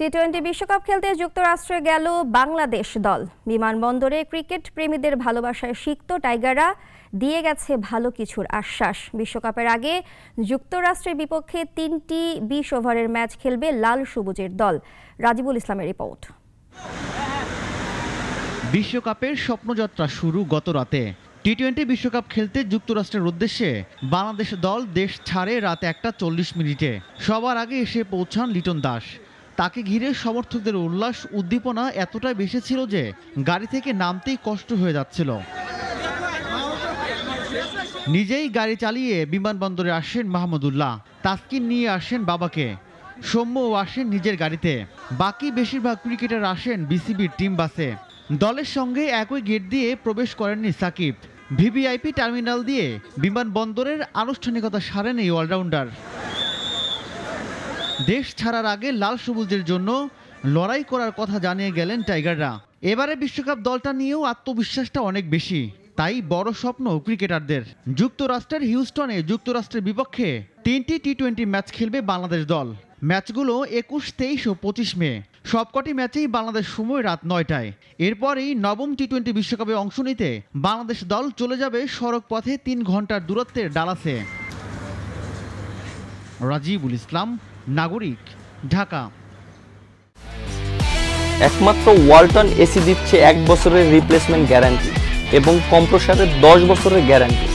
T twenty বিশ্বকাপ খেলতে যুক্তরাষ্ট্রে গেল বাংলাদেশ দল বিমানবন্দরে ক্রিকেট প্রেমীদের ভালোবাসায় সিক্ত টাইগাররা দিয়ে গেছে ভালো কিছুর আশ্বাস বিশ্বকাপের আগে যুক্তরাষ্ট্রের বিপক্ষে তিনটি বিশ ওভারের ম্যাচ খেলবে লাল সবুজের দল রাজিবুল ইসলামের রিপোর্ট বিশ্বকাপের স্বপ্নযাত্রা শুরু গত রাতে টি টোয়েন্টি বিশ্বকাপ খেলতে যুক্তরাষ্ট্রের উদ্দেশ্যে বাংলাদেশ দল দেশ ছাড়ে রাত একটা চল্লিশ মিনিটে সবার আগে এসে পৌঁছান লিটন দাস তাকে ঘিরে সমর্থকদের উল্লাস উদ্দীপনা এতটাই বেশি ছিল যে গাড়ি থেকে নামতেই কষ্ট হয়ে যাচ্ছিল নিজেই গাড়ি চালিয়ে বিমানবন্দরে আসেন মাহমুদুল্লাহ তাস্কিন নিয়ে আসেন বাবাকে সৌম্যও আসেন নিজের গাড়িতে বাকি বেশিরভাগ ক্রিকেটার আসেন বিসিবির টিম বাসে দলের সঙ্গে একই গেট দিয়ে প্রবেশ করেননি সাকিব ভিভিআইপি টার্মিনাল দিয়ে বিমানবন্দরের আনুষ্ঠানিকতা সারেন এই অলরাউন্ডার দেশ ছাড়ার আগে লাল সবুজের জন্য লড়াই করার কথা জানিয়ে গেলেন টাইগাররা এবারে বিশ্বকাপ দলটা নিয়েও আত্মবিশ্বাসটা অনেক বেশি তাই বড় স্বপ্ন ক্রিকেটারদের যুক্তরাষ্ট্রের হিউস্টনে যুক্তরাষ্ট্রের বিপক্ষে তিনটি টি টোয়েন্টি ম্যাচ খেলবে বাংলাদেশ দল ম্যাচগুলো একুশ তেইশ ও পঁচিশ মে সবকটি ম্যাচেই বাংলাদেশ সময় রাত নয়টায় এরপরই নবম টি টোয়েন্টি বিশ্বকাপে অংশ নিতে বাংলাদেশ দল চলে যাবে সড়ক পথে তিন ঘন্টার দূরত্বের ডালাসে রাজিবুল ইসলাম নাগরিক ঢাকা একমাত্র ওয়ালটন এসি দিচ্ছে এক বছরের রিপ্লেসমেন্ট গ্যারান্টি এবং কম্প্রসারের দশ বছরের গ্যারান্টি